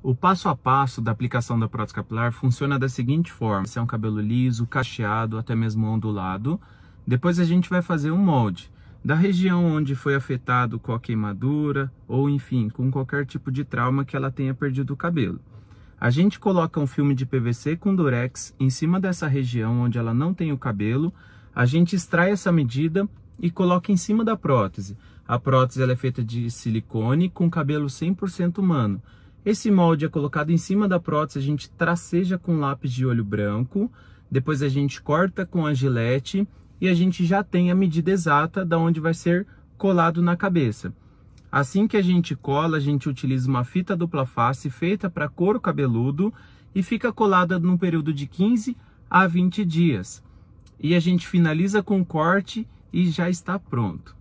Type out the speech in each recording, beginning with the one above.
O passo a passo da aplicação da prótese capilar funciona da seguinte forma: se é um cabelo liso, cacheado, até mesmo ondulado. Depois a gente vai fazer um molde da região onde foi afetado com a queimadura ou, enfim, com qualquer tipo de trauma que ela tenha perdido o cabelo. A gente coloca um filme de PVC com durex em cima dessa região onde ela não tem o cabelo. A gente extrai essa medida e coloca em cima da prótese. A prótese é feita de silicone com cabelo 100% humano. Esse molde é colocado em cima da prótese, a gente traceja com lápis de olho branco, depois a gente corta com a gilete e a gente já tem a medida exata da onde vai ser colado na cabeça. Assim que a gente cola, a gente utiliza uma fita dupla face feita para couro cabeludo e fica colada num período de 15 a 20 dias. E a gente finaliza com o corte e já está pronto.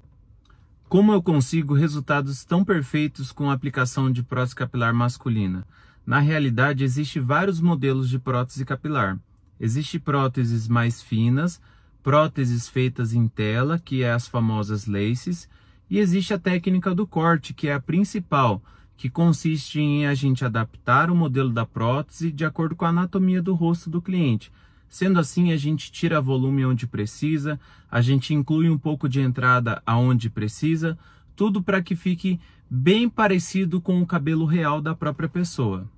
Como eu consigo resultados tão perfeitos com a aplicação de prótese capilar masculina? Na realidade, existem vários modelos de prótese capilar. Existem próteses mais finas, próteses feitas em tela, que é as famosas laces, e existe a técnica do corte, que é a principal, que consiste em a gente adaptar o modelo da prótese de acordo com a anatomia do rosto do cliente. Sendo assim, a gente tira volume onde precisa, a gente inclui um pouco de entrada aonde precisa, tudo para que fique bem parecido com o cabelo real da própria pessoa.